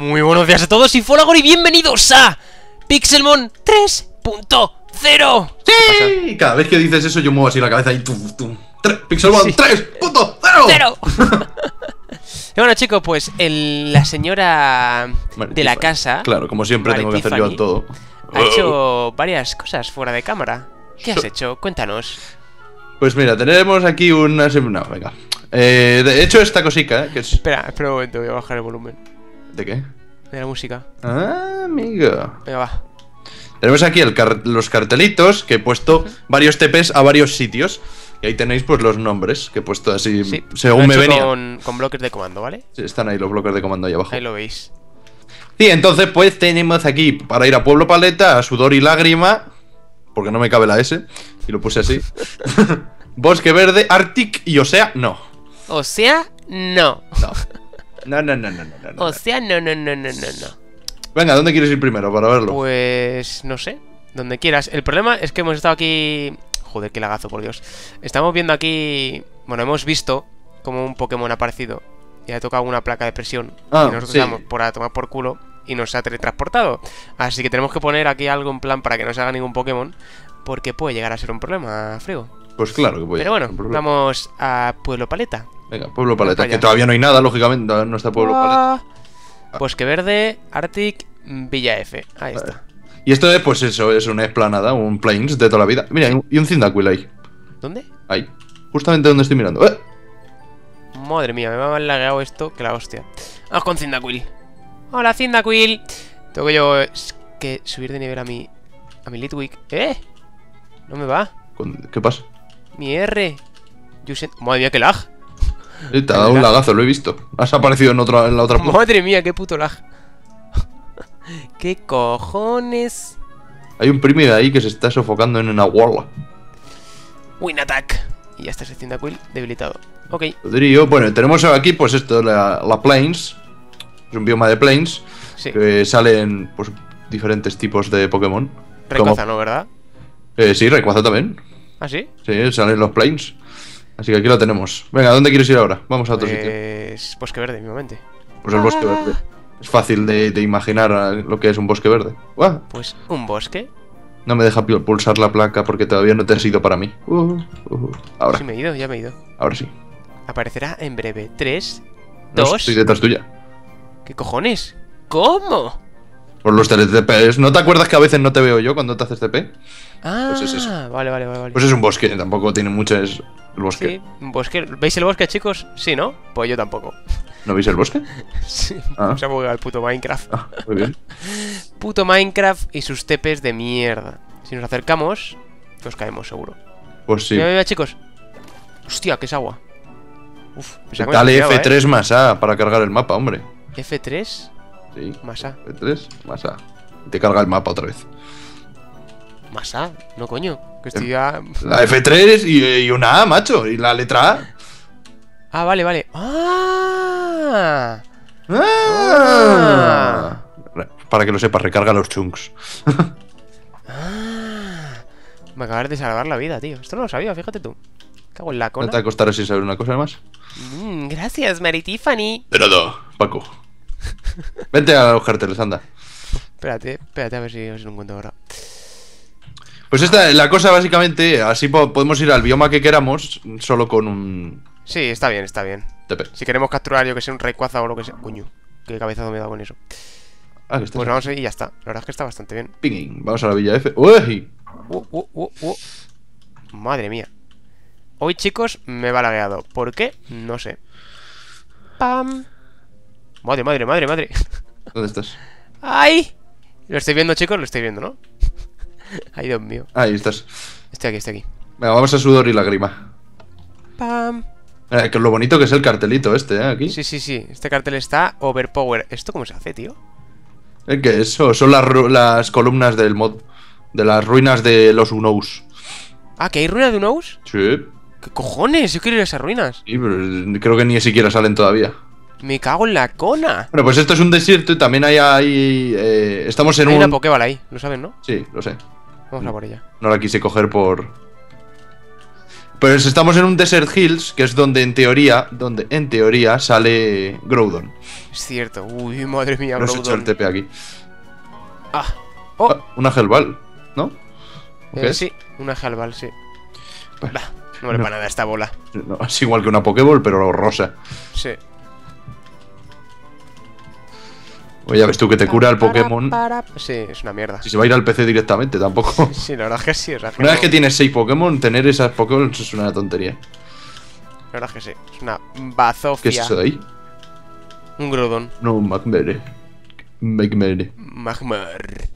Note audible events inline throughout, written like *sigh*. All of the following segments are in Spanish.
Muy buenos días a todos y Folagor y bienvenidos a Pixelmon 3.0 ¡Sí! Cada vez que dices eso yo muevo así la cabeza y ¡Pixelmon 3.0! *laughs* *laughs* bueno chicos, pues la señora de la casa Claro, como siempre tengo que hacer yo todo Ha oh. hecho varias cosas fuera de cámara ¿Qué has hecho? Cuéntanos Pues mira, tenemos aquí una... No, venga He eh, hecho esta cosica, eh, Que Espera, espera un momento, voy a bajar el volumen ¿De qué? la música. Ah, amigo. Venga, va. Tenemos aquí los cartelitos que he puesto varios TPs a varios sitios. Y ahí tenéis pues los nombres que he puesto así según me venía. Con, con, bloques de comando, ¿vale? Sí, están ahí los bloques de comando ahí abajo. Ahí lo veis. Sí, entonces pues tenemos aquí para ir a Pueblo Paleta, a Sudor y Lágrima, porque no me cabe la S, y lo puse así. *laughs* Bosque Verde, Arctic y Osea, no. Osea, no. No. No, no, no, no, no, O sea, no, no, no, no, no, no. Venga, ¿dónde quieres ir primero para verlo? Pues no sé, donde quieras. El problema es que hemos estado aquí... Joder, qué lagazo, por Dios. Estamos viendo aquí... Bueno, hemos visto como un Pokémon ha aparecido y ha tocado una placa de presión. y ah, nosotros estamos por a tomar por culo y nos ha teletransportado. Así que tenemos que poner aquí algo en plan para que no se haga ningún Pokémon, porque puede llegar a ser un problema, frío pues claro que voy. Pero bueno, vamos a Pueblo Paleta. Venga, Pueblo Paleta, que todavía no hay nada, lógicamente, no está Pueblo ah, Paleta. Ah. Bosque Verde, Arctic, Villa F. Ahí está. Eh, y esto es, pues eso, es una esplanada, un plains de toda la vida. Mira, y un Zindaquil ahí. ¿Dónde? Ahí. Justamente donde estoy mirando. ¡Eh! Madre mía, me va más lagueado esto que la hostia. Vamos con Zindaquil. Hola, Zindaquil. Tengo que yo que subir de nivel a mi. a mi Litwick. ¡Eh! No me va. ¿Qué pasa? Mi R. Madre mía, qué lag. Te ha dado un lagazo, lo he visto. Has aparecido en, la otra *laughs* Madre mía, qué puto lag. *laughs* ¿Qué cojones? Hay un primi ahí que se está sofocando en una wall. Win attack. Y ya está sección a Quill debilitado. Ok. yo... bueno, tenemos aquí pues esto, la, Plains. Es un bioma de Plains. Que salen pues diferentes tipos de Pokémon. Rayquaza, ¿no? ¿Verdad? Eh, sí, Rayquaza también. ¿Ah, sí? Sí, salen los planes. Así que aquí lo tenemos. Venga, ¿dónde quieres ir ahora? Vamos a otro pues... sitio. Bosque Verde, mente. Pues el Bosque Verde. Es fácil de, imaginar eh, lo que es un Bosque Verde. Pues un bosque. No me deja pulsar la placa porque todavía no te has ido para mí. Uh, uh, uh, ahora. Sí, me he ido, ya me he ido. Ahora sí. Aparecerá en breve. Tres, dos... No estoy detrás tuya. ¿Qué cojones? ¿Cómo? Por los TPs. E ¿No te acuerdas que a veces no te veo yo cuando te haces TP? Ah, pues es ah, vale, vale, vale. Pues es un bosque, tampoco tiene muchas. El bosque. Sí, bosque. ¿Veis el bosque, chicos? Sí, ¿no? Pues yo tampoco. ¿No veis el bosque? *laughs* sí, ah. se ha al puto Minecraft. Ah, bien. *laughs* puto Minecraft y sus tepes de mierda. Si nos acercamos, nos caemos seguro. Pues sí. Mira, mira, chicos. Hostia, que es agua. Uf, Dale F3 ¿eh? más A para cargar el mapa, hombre. ¿F3? Sí. Más A. F3 más A. Te carga el mapa otra vez. Más A, no coño. Que estoy La F3 y, una A, macho. Y la letra A. Ah, vale, vale. ¡Ah! ah. Para que lo sepas, recarga los chunks. *laughs* Ah. me acabas de salvar la vida, tío. Esto no lo sabía, fíjate tú. Cago en la cola. ¿No te acostarás sin saber una cosa más? Mm, gracias, Mary Tiffany. De nada, Paco. *laughs* Vente a los carteles, anda. Espérate, espérate a ver si, a si encuentro ahora. Pues esta, la cosa básicamente, así podemos ir al bioma que queramos, solo con un... Sí, está bien, está bien. Si queremos capturar, yo que sé, un rayquaza o lo que sea. Coño, qué cabezazo me da con eso. Ah, que está pues y ya está. La verdad es que está bastante bien. vamos a la Villa F. ¡Uy! Uh, uh, uh, uh. Madre mía. Hoy, chicos, me va balagueado. ¿Por qué? No sé. ¡Pam! Madre, madre, madre, madre. ¿Dónde estás? ¡Ay! Lo estoy viendo, chicos, lo estoy viendo, ¿no? *laughs* Ay, Dios mío. Ahí estás. Estoy aquí, estoy aquí. Venga, vamos a sudor y lágrima. Pam. Eh, que lo bonito que es el cartelito este, ¿eh? Aquí. Sí, sí, sí. Este cartel está overpower. ¿Esto cómo se hace, tío? Es que eso? Son las, columnas del mod. De las ruinas de los Unous. Ah, ¿qué hay ruinas de Unous? Sí. ¿Qué cojones? Yo quiero ir a esas ruinas. Sí, pero creo que ni siquiera salen todavía. Me cago en la cona. Bueno, pues esto es un desierto y también hay. ahí... Eh, estamos en un. Hay una Pokéball ahí, lo saben, ¿no? Sí, lo sé. Vamos a por ella. No la quise coger por... Pues estamos en un Desert Hills, que es donde en teoría, donde en teoría sale Groudon. Es cierto, uy, madre mía, no He hecho el TP aquí. Ah, oh. Ah, una Hellball, ¿no? Eh, sí, una Hellball, sí. no vale para nada esta bola. es igual que una Pokéball, pero rosa. Sí. Oye, pues ya ves tú que te cura el Pokémon. Sí, es una mierda. Si se va a ir al PC directamente, tampoco. Sí, la verdad es que sí. una vez que tienes 6 Pokémon, tener esas Pokémon es una tontería. La verdad es que sí. Es una bazofia. ¿Qué es eso de ahí? Un Grodon. No, un Magmere. Magmere. Magmar.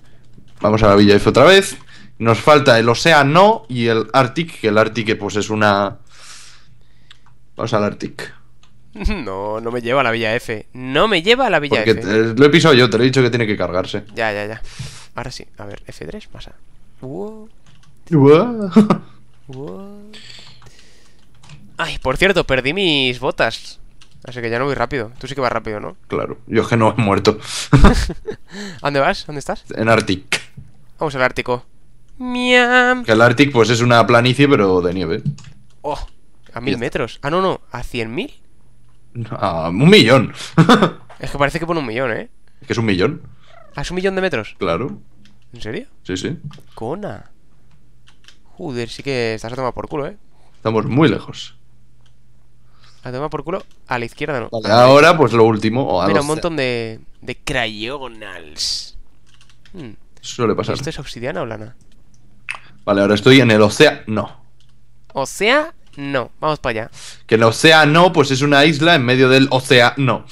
Vamos a la Villa F otra vez. Nos falta el Océano y el Arctic, que el Arctic pues es una... Vamos al Arctic. *laughs* No, no me lleva a la Villa F. No me lleva a la Villa F. Porque lo he pisado yo, te lo he dicho que tiene que cargarse. Ya, ya, ya. Ahora sí, a ver, F3, pasa. Ay, por cierto, perdí mis botas. Así que ya no voy rápido. Tú sí que vas rápido, ¿no? Claro, yo es que no he muerto. *laughs* dónde vas? ¿Dónde estás? En Arctic. Vamos al Ártico. Miam. Que el Arctic, pues es una planicie, pero de nieve. Oh, a mil metros. Ah, no, no, a cien mil un millón. *laughs* es que parece que pone un millón, ¿eh? Es que es un millón. Ah, es un millón de metros. Claro. ¿En serio? Sí, sí. Cona. Joder, sí que estás a tomar por culo, ¿eh? Estamos muy lejos. A tomar por culo a la izquierda, ¿no? Vale, ahora, pues lo último. Mira, un montón de, de crayonals. Hmm. Suele pasar. ¿Esto es obsidiana o lana? Vale, ahora estoy en el océano. No. O no, vamos para allá. Que el océano, pues es una isla en medio del océano.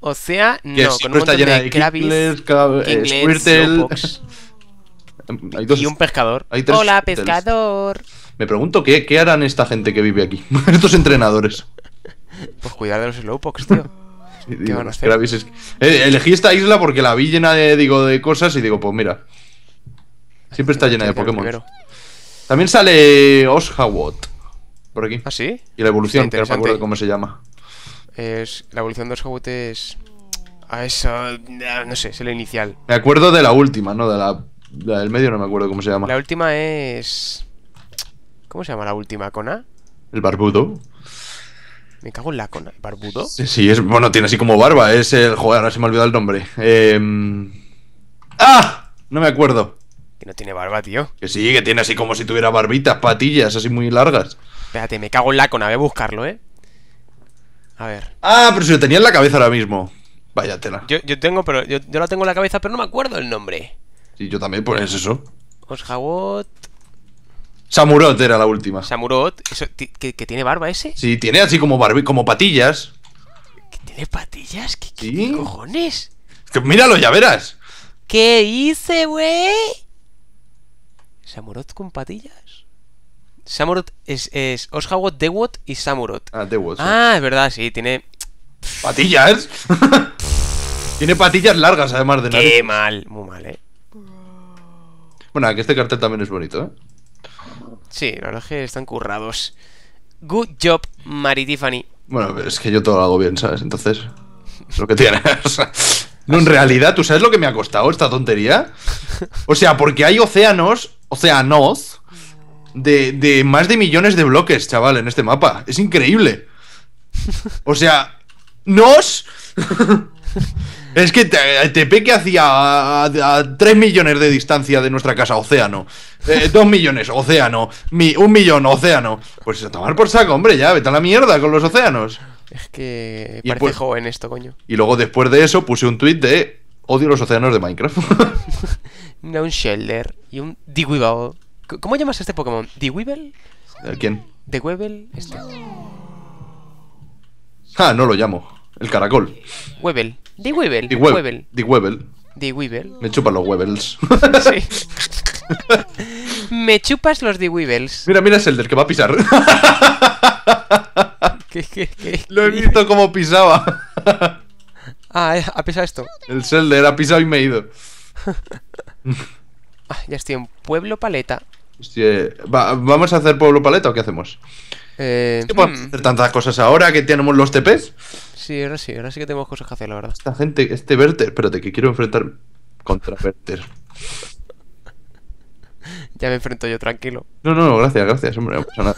o sea, no, un está llena de, *laughs* y un pescador. Hola, pescador. Me pregunto qué, harán esta gente que vive aquí, *laughs* estos entrenadores. Pues cuidar de los Slowpokes, tío. elegí esta isla porque la vi llena de, digo, de cosas y digo, pues mira. Siempre está llena de Pokémon. También sale Oshawott por aquí. ¿Ah, sí? Y la evolución, no me acuerdo cómo se llama. Es, la evolución de Oshawott es. A eso. No sé, es el inicial. Me acuerdo de la última, ¿no? De la, la del medio no me acuerdo cómo se llama. La última es. ¿Cómo se llama la última? ¿Cona? El barbudo. Me cago en la cona. ¿El barbudo? Sí, es, bueno, tiene así como barba. Es el. Joder, ahora se me ha olvidado el nombre. Em, ¡Ah! No me acuerdo. Que no tiene barba, tío. Que sí, que tiene así como si tuviera barbitas, patillas, así muy largas. Espérate, me cago en la cona, voy a buscarlo, ¿eh? A ver. Ah, pero si lo tenía en la cabeza ahora mismo. Vaya tela. Yo, yo tengo, pero yo, yo la tengo en la cabeza, pero no me acuerdo el nombre. Sí, yo también, pues es eso. Oshawott. Samurot era la última. Samurot, que, tiene barba ese. Sí, tiene así como barbi como patillas. ¿Que tiene patillas? ¿Qué, qué, cojones? míralo, ya verás. ¿Qué hice, güey? ¿Samurot con patillas? Samurot es, es Dewot y Samurot. Ah, Dewot. Ah, es verdad, sí, tiene. ¿Patillas? *laughs* tiene patillas largas, además de nada. Qué mal, muy mal, eh. Bueno, que este cartel también es bonito, ¿eh? Sí, la verdad es que están currados. Good job, Mary Tiffany. Bueno, es que yo todo lo hago bien, ¿sabes? Entonces, es lo que tienes. No, en realidad, ¿tú sabes lo que me ha costado esta tontería? O sea, porque hay océanos, océanos, de, de más de millones de bloques, chaval, en este mapa. Es increíble. O sea, nos... *laughs* Es que te que hacía a, 3 millones de distancia de nuestra casa, océano. Eh, 2 millones, océano. un millón, océano. Pues a tomar por saco, hombre, ya, vete a la mierda con los océanos. Es que y parece esto, coño. Y luego después de eso puse un tweet de odio los océanos de Minecraft. *laughs* no, un Shelder y un Diweeble. ¿Cómo llamas a este Pokémon? ¿Diweeble? ¿Quién? ¿De Webel este. Ah, no lo llamo. El caracol. Webel. De Weevil. De Me chupan los Weevils. sí. *laughs* *laughs* Me chupas los de Mira, mira Shelder que va a pisar. Lo he visto como pisaba. *laughs* ah, eh, ha pisado esto. El Zelder ha pisado y me he ido. *laughs* Ah, ya estoy en Pueblo Paleta. ¿Vamos a hacer Pueblo Paleta o qué hacemos? Eh, hmm. hacer tantas cosas ahora que tenemos los TPs? Sí, ahora sí, ahora sí que tenemos cosas que hacer, la verdad. Esta gente, este Verter, espérate, que quiero enfrentar contra Verter. *laughs* ya me enfrento yo, tranquilo. No, no, gracias, gracias, hombre, no pasa nada.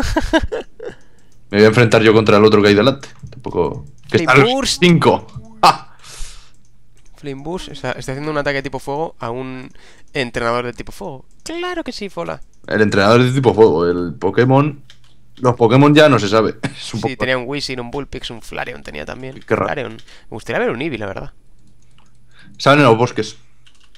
Me voy a enfrentar yo contra el otro que hay delante. Tampoco. Que está 5. ¡Ah! está, haciendo un ataque de tipo fuego a un entrenador de tipo fuego. Claro que sí, Fola. El entrenador de tipo fuego, el Pokémon. Los Pokémon ya no se sabe. *laughs* sí, tenía un Wizard, un Bullpix, un Flareon tenía también. Me gustaría ver un Eevee, la verdad. Salen en los bosques.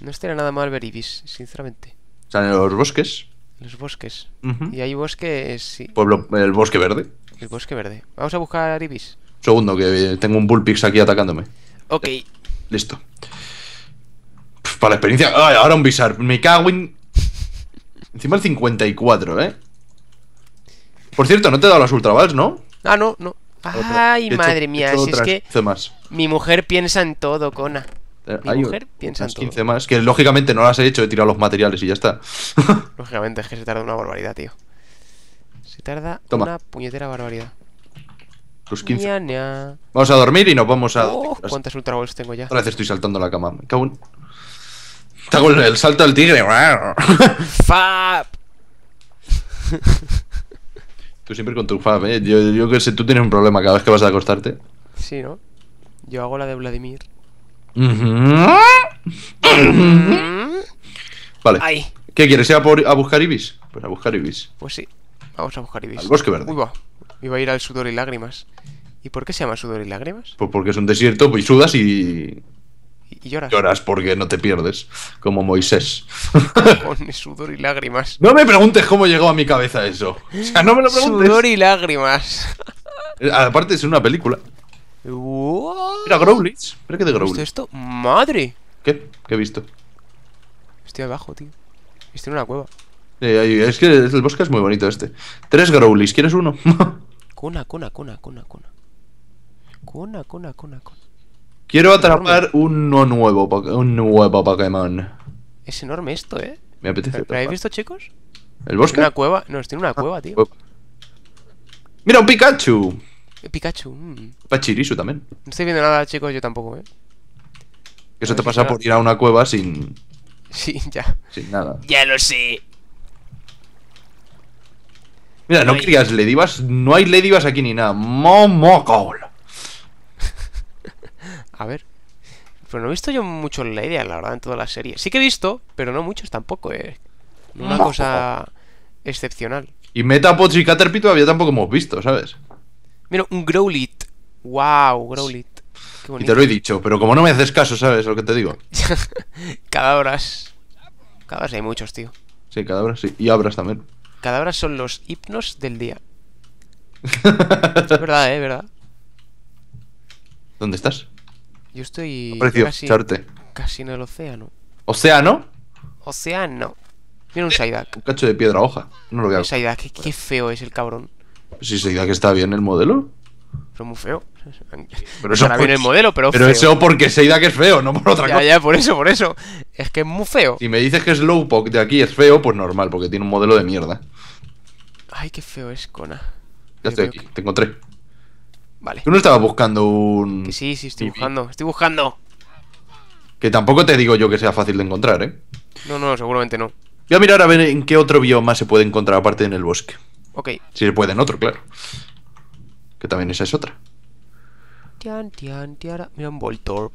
No estaría nada mal ver Ibis, sinceramente. Salen en los bosques. Los bosques. Y hay bosques, sí. Pueblo, el bosque verde. El bosque verde. Vamos a buscar ibis. segundo, que tengo un bullpix aquí atacándome. Ok. Listo. para la experiencia. Ay, ahora un bizar. Me cago en. Encima el 54, ¿eh? Por cierto, no te he dado las ultravals, ¿no? Ah, no, no. Ay, madre mía, es que más. mi mujer piensa en todo, Cona. Eh, mi mujer piensa en todo. 15 más, que lógicamente no las he hecho, he tirado los materiales y ya está. lógicamente es que se tarda una barbaridad, tío tarda una puñetera barbaridad. Los 15. Vamos a dormir y nos vamos a. Oh, ¿Cuántas Ultra tengo ya? Ahora te estoy saltando la cama. Me el salto del tigre. *laughs* Fap. Tú siempre con tu fap. eh. Yo, qué que sé, tú tienes un problema cada vez que vas a acostarte. Sí, ¿no? Yo hago la de Vladimir. vale. ¿Qué quieres? ¿Ir a buscar Ibis? Pues a buscar Ibis. Pues sí. Vamos a buscar Ibis. Al bosque verde. Iba a ir al sudor y lágrimas. ¿Y por qué se llama sudor y lágrimas? Pues porque es un desierto, y sudas y. Y, lloras. Lloras porque no te pierdes, como Moisés. Con *laughs* sudor y lágrimas. No me preguntes cómo llegó a mi cabeza eso. O sea, no me lo preguntes. Sudor y lágrimas. Eh, aparte es una película. mira Growlitz. mira qué de esto? ¡Madre! ¿Qué? ¿Qué he visto? Estoy abajo, tío. Estoy en una cueva es que el bosque es muy bonito este. Tres growlis, ¿quieres uno? *laughs* cuna, cuna, cuna, cuna, cuna. Cuna, cuna, cuna, cuna. Quiero atrapar uno nuevo, un nuevo Pokémon. Es enorme esto, ¿eh? Me apetece. ¿Lo habéis visto, chicos? ¿El bosque? Tiene una cueva. No, tiene una ah, cueva, tío. ¡Mira, un Pikachu! Eh, Pikachu. mmm. Pachirisu también. No estoy viendo nada, chicos, yo tampoco, ¿eh? Eso te pasa por ir a una cueva sin... *laughs* Sí, ya. Sin nada. Ya lo sé. Mira, no querías ledivas, no hay ledivas aquí ni nada. Momocol. *laughs* A ver. Pero no he visto yo muchos Ladybas, la verdad, en toda la serie. Sí que he visto, pero no muchos tampoco, eh. Una cosa excepcional. Y Metapods y Caterpie todavía tampoco hemos visto, ¿sabes? Mira, un Growlit. Wow, Growlit. Y te lo he dicho, pero como no me haces caso, ¿sabes lo que te digo? *laughs* Cada Cadabras hay muchos, tío. Sí, cada sí. Y abras también. Cada hora son los hipnos del día. es *laughs* verdad, ¿eh? ¿Verdad? ¿Dónde estás? Yo estoy Apareció, casi, casi en el océano. ¿Océano? Océano. Mira un Saidak. Un cacho de piedra hoja. No lo veo. Saidak, qué, feo es el cabrón. Sí, pues Saidak está bien el modelo. Son muy feo. Pero eso Ahora el modelo, pero. Pero feo. porque Seida que es feo, no por otra cosa. Ya, por eso, por eso. Es que es muy feo. Si me dices que Slowpoke de aquí es feo, pues normal, porque tiene un modelo de mierda. Ay, qué feo es, cona Ya estoy aquí, te encontré. Vale. Tú no estabas buscando un. Que sí, sí, estoy buscando, estoy buscando. Que tampoco te digo yo que sea fácil de encontrar, ¿eh? No, no, seguramente no. Voy a mirar a ver en qué otro bioma se puede encontrar aparte en el bosque. Ok. Si se puede en otro, claro. Que también esa es otra. Mira un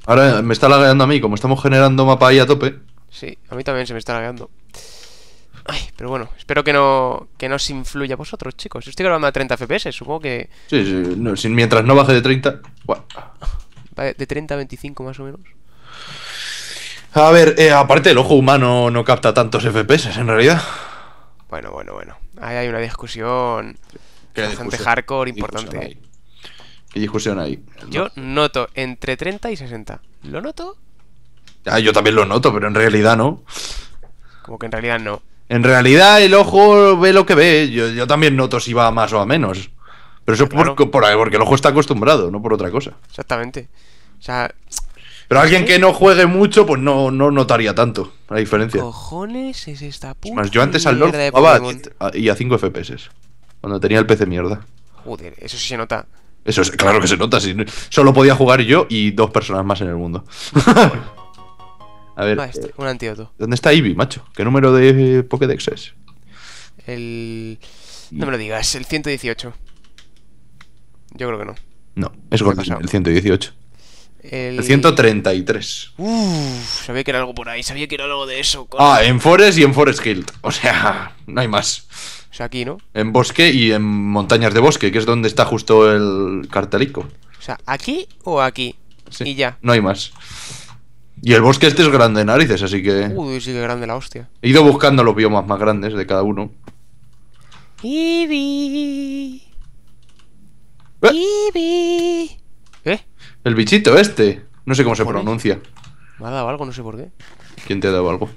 Ahora me está lagueando a mí, como estamos generando mapa ahí a tope. Sí, a mí también se me está lagueando. Ay, pero bueno, espero que no, que no influya a vosotros, chicos. Estoy grabando a 30 FPS, supongo que. Sí, sí, mientras no baje de 30. De 30 a 25 más o menos. A ver, eh, aparte el ojo humano no capta tantos FPS en realidad. Bueno, bueno, bueno. Ahí hay una discusión. Hay gente hardcore importante. ¿Qué discusión hay? Yo noto entre 30 y 60. ¿Lo noto? Ah, yo también lo noto, pero en realidad no. Como que en realidad no. En realidad el ojo ve lo que ve. Yo, yo también noto si va más o a menos. Pero eso es por, porque el ojo está acostumbrado, no por otra cosa. Exactamente. Pero alguien que no juegue mucho, pues no, no notaría tanto la diferencia. cojones es esta yo antes al LOL jugaba y a 5 FPS. Cuando tenía el PC mierda. Joder, eso sí se nota. Eso es, claro que se nota. Si solo podía jugar yo y dos personas más en el mundo. *laughs* A ver. Eh, un antídoto. ¿Dónde está Eevee, macho? ¿Qué número de Pokédex es? El. No me lo digas, el 118. Yo creo que no. No, es Gordon, el 118. El... 133. Uff, sabía que era algo por ahí, sabía que era algo de eso. Ah, en Forest y en Forest Guild. O sea, no hay más. O sea, aquí, ¿no? En bosque y en montañas de bosque, que es donde está justo el cartelico. O sea, aquí o aquí. y ya. No hay más. Y el bosque este es grande de narices, así que. Uy, sí que grande la hostia. He ido buscando los biomas más grandes de cada uno. Ibi. ¿Eh? ¿Eh? El bichito este. No sé cómo se pronuncia. Me ha dado algo, no sé por qué. ¿Quién te ha dado algo?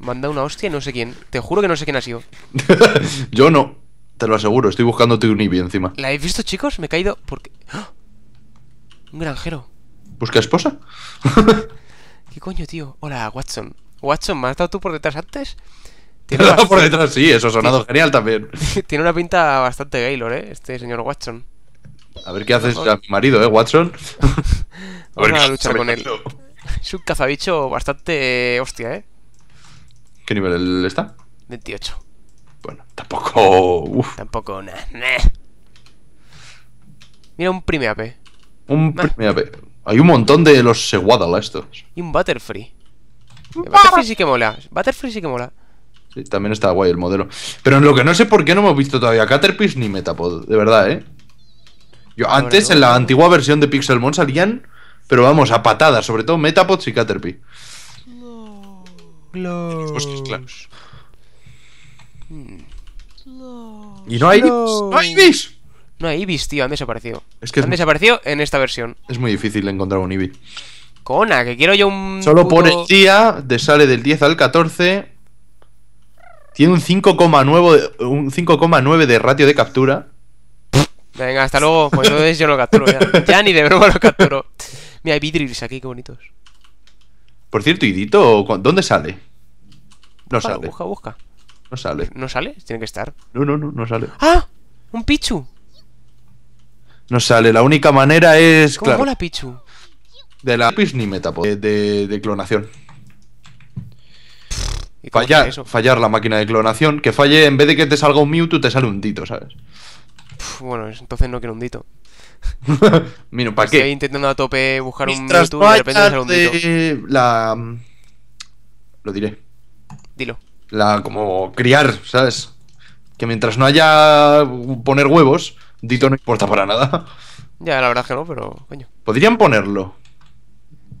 manda una hostia no sé quién. Te juro que no sé quién ha sido. *laughs* Yo no, te lo aseguro, estoy buscando tu encima. ¿La habéis visto, chicos? Me he caído porque. ¡Ah! Un granjero. ¿Busca esposa? *laughs* ¿Qué coño, tío? Hola, Watson. Watson, ¿me has estado tú por detrás antes? *laughs* Tiene por detrás, sí, eso ha sonado genial también. Tiene una pinta bastante Gaylor, ¿eh? Este señor Watson. A ver qué haces a mi marido, ¿eh, Watson? a ver qué a con él. Es un cazabicho bastante eh, hostia, ¿eh? ¿Qué nivel está? 28. Bueno, tampoco. Tampoco Mira un prime AP. Un prime AP. Hay un montón de los Seguadala estos. Y un Butterfree. Butterfree sí que mola. Butterfree sí que mola. Sí, también está guay el modelo. Pero en lo que no sé por qué no hemos visto todavía Caterpillar ni Metapod, de verdad, ¿eh? Yo antes en la antigua versión de Pixelmon salían, pero vamos, a patadas, sobre todo Metapods y Caterpie. Hmm. ¿Y no hay Ibis? ¡No hay Ibis! tío, han desaparecido. Es que han desaparecido en esta versión. Es muy difícil encontrar un Ibis. Cona, que quiero yo un. Solo pone tía, día, te sale del 10 al 14. Tiene un 5,9 de, de ratio de captura. Venga, hasta luego. Pues entonces yo lo capturo ya. Ya ni de broma lo capturo. Mira, hay vidrios aquí, qué bonitos. Por cierto, ¿y dónde sale? No sale. Busca, busca. No sale. ¿No sale? Tiene que estar. No, no, no, no sale. ¡Ah! ¡Un Pichu! No sale. La única manera es. ¿Cómo la Pichu? De la Pis ni metapod. Eh, de, clonación. ¿Y fallar, fallar la máquina de clonación. Que falle, en vez de que te salga un Mewtwo, te sale un Dito, ¿sabes? bueno, entonces no quiero un Dito. Mino, ¿para qué? Estoy intentando a tope buscar un YouTube y de repente un La... Mm, lo diré. Dilo. La como criar, ¿sabes? Que mientras no haya poner huevos, Dito no importa para nada. Ya, la verdad que no, pero coño. Podrían ponerlo.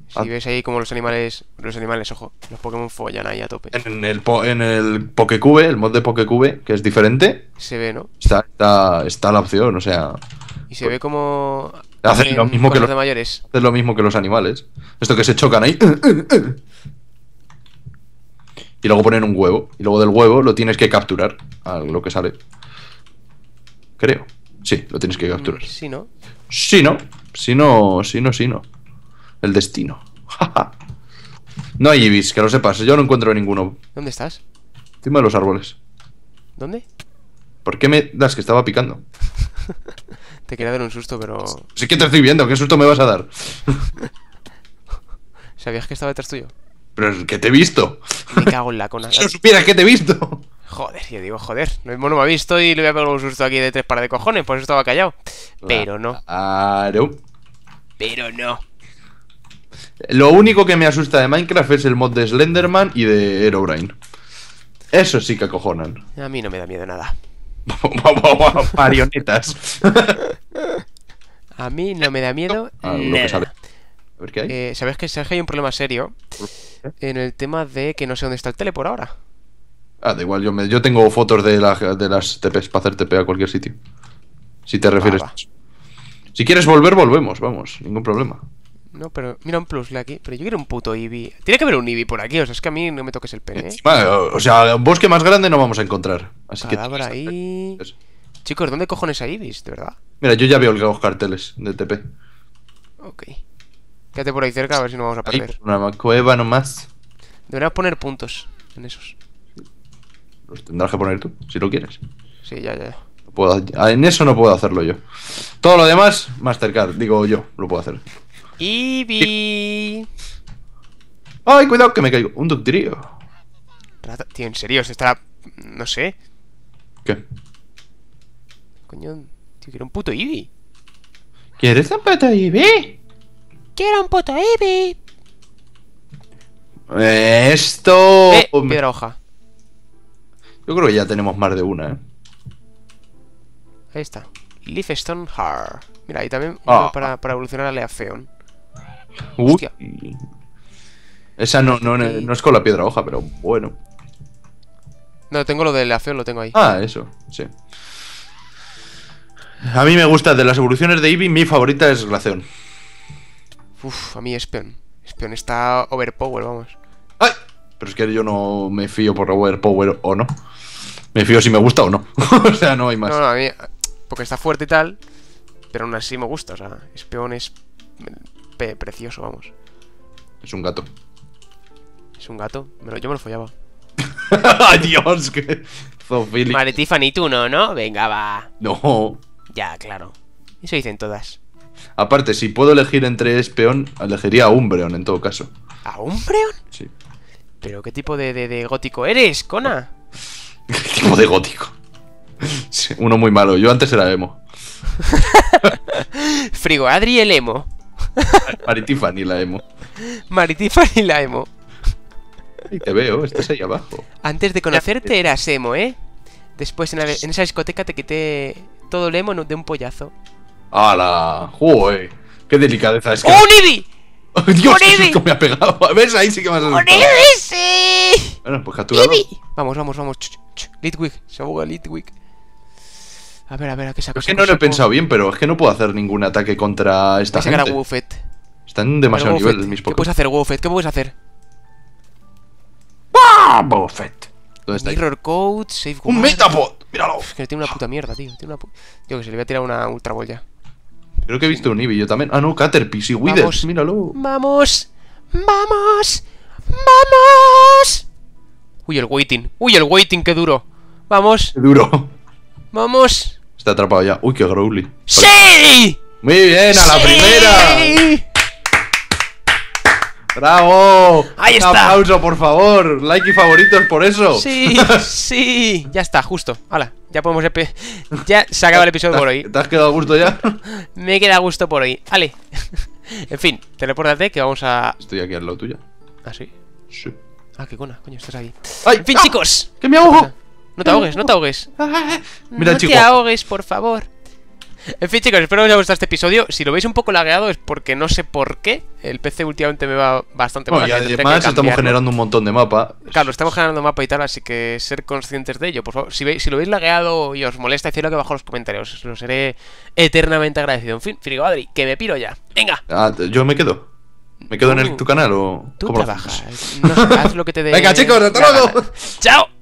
Si ah. ves ahí como los animales, los animales, ojo, los Pokémon follan ahí a tope. En el, en el Pokecube, el mod de Pokecube, que es diferente. Se ve, ¿no? Está, está la opción, o sea. Y se ve como. Hacen lo mismo que los mayores. es lo mismo que los animales. Esto que se chocan ahí. Eh, eh, eh. Y luego ponen un huevo. Y luego del huevo lo tienes que capturar a lo que sale. Creo. Sí, lo tienes que capturar. ¿Si ¿no? Sí, no. Si no, si no, si no. El destino. *laughs* no hay ibis, que lo sepas. Yo no encuentro ninguno. ¿Dónde estás? Encima de los árboles. ¿Dónde? ¿Por qué me das que estaba picando? *laughs* Te quería dar un susto, pero. Sí que te estoy viendo, ¿qué susto me vas a dar? *laughs* ¿Sabías que estaba detrás tuyo? Pero es que te he visto. Me cago en la cona. *laughs* supieras que te he visto. Joder, yo digo, joder, no me ha visto y le voy a poner un susto aquí de tres para de cojones, por eso estaba callado. Ah, pero no. Pero no. Lo único que me asusta de Minecraft es el mod de Slenderman y de Herobrine. Eso sí que acojonan. A mí no me da miedo nada. *laughs* Marionetas. A mí no me da miedo. Ah, eh, eh, Sabes que Sergio hay un problema serio en el tema de que no sé dónde está el tele por ahora. Ah, da igual, yo, me, yo tengo fotos de, la, de las TPs para hacer TP a cualquier sitio. Si te refieres. Ah, si quieres volver, volvemos, vamos, ningún problema. No, pero mira un plus aquí. Pero yo quiero un puto Eevee. Tiene que haber un Eevee por aquí. O sea, es que a mí no me toques el pene. ¿eh? o, sea, un bosque más grande no vamos a encontrar. Así que. ahí. Chicos, ¿dónde cojones hay Eevees? De verdad. Mira, yo ya veo los carteles de TP. Ok. Quédate por ahí cerca a ver si no vamos a perder. una cueva nomás. Deberías poner puntos en esos. Los tendrás que poner tú, si lo quieres. Sí, ya, ya. en eso no puedo hacerlo yo. Todo lo demás, Mastercard, digo yo, lo puedo hacer. Eevee. ¡Ay, cuidado que me caigo! Un ductrío. Tío, en serio, se estará... No sé. ¿Qué? Coño, tío, quiero un puto Eevee. ¿Quieres un puto Eevee? ¡Quiero un puto Eevee! Esto... Eh, piedra hoja. Yo creo que ya tenemos más de una, ¿eh? Ahí está. Leaf Stone Har. Mira, ahí también ah. para, para evolucionar a Leafeon. Esa no, no, no, es con la piedra hoja, pero bueno. No, tengo lo de la feo, lo tengo ahí. Ah, eso, sí. A mí me gusta, de las evoluciones de Eevee, mi favorita es Glaceon. Uf, a mí Espion. Espion está overpower, vamos. ¡Ay! Pero es que yo no me fío por overpower o no. Me fío si me gusta o no. *laughs* o sea, no hay más. No, a mí. Porque está fuerte y tal, pero aún así me gusta. O sea, Espion es precioso, vamos. Es un gato. Es un gato. Me lo, yo me lo follaba. *laughs* Dios, que Vale, Tiffany, tú no, ¿no? Venga, va. No. Ya, claro. Eso dicen todas. Aparte, si puedo elegir entre Espeón, elegiría a Umbreon en todo caso. ¿A Umbreon? Sí. ¿Pero qué tipo de, gótico eres, Kona? ¿Qué *laughs* tipo de gótico? uno muy malo. Yo antes era emo. *laughs* Frigo Adri el emo. *laughs* Maritiffany ni la emo. Maritifa la emo. Y te veo, estás ahí abajo. Antes de conocerte eras emo, ¿eh? Después en, la, en esa discoteca te quité todo el emo de un pollazo. ¡Hala! ¡Joder! ¡Qué delicadeza es que... ¡Oh, idi. *laughs* ¡Oh, Dios, me ha pegado! *laughs* ¿Ves? Ahí sí que me has sí! Bueno, pues captura. Vamos, vamos, vamos. Litwick, se aboga Litwick. A ver, a ver, a qué saco. Es que no lo he pensado bien, pero es que no puedo hacer ningún ataque contra esta gente. Sacar a Está Están demasiado nivel mis ¿Qué puedes hacer, Woofet? ¿Qué puedes hacer? ¡Ah, Buffett! ¿Dónde está? Mirror Code, Safe code. ¡Un Metapod! ¡Míralo! Es que tiene una puta mierda, tío. Tiene que se le va a tirar una Ultra Ball Creo que he visto un Eevee yo también. Ah, no, Caterpie, y Wither. Míralo. ¡Vamos! ¡Vamos! ¡Vamos! Uy, el waiting. Uy, el waiting, qué duro. Vamos. Qué duro. Vamos. Está atrapado ya. Uy, qué growly. ¡Sí! Muy bien, a la ¡Sí! primera. ¡Bravo! ¡Ahí está! Un aplauso, por favor. Like y favoritos por eso. Sí, *laughs* sí. Ya está, justo. Hala, ya podemos. Ya se acaba el episodio por hoy. ¿Te has quedado a gusto ya? *laughs* Me he a gusto por hoy. Vale. *laughs* en fin, telepórtate que vamos a. Estoy aquí al lado tuyo. ¿Ah, sí? Sí. Ah, qué cona, coño, estás ahí. ¡Ay! fin, ¡Ah! chicos. ¡Que me ahogo! No te ahogues, no te ahogues. Ah, ah, ah. Mira, no te ahogues, por favor. En fin, chicos, espero que os haya gustado este episodio. Si lo veis un poco lagueado es porque no sé por qué. El PC últimamente me va bastante mal. y además estamos generando un montón de mapa. Claro, estamos generando mapa y tal, así que ser conscientes de ello. Por favor, si, veis, si lo veis lagueado y os molesta, hacedlo aquí abajo en los comentarios. Os Lo seré eternamente agradecido. En fin, Frigo Adri, que me piro ya. Venga. Ah, yo me quedo. ¿Me quedo en tu canal o...? Tú trabajas. No, lo que te *laughs* dé... Venga, chicos, hasta luego. Chao.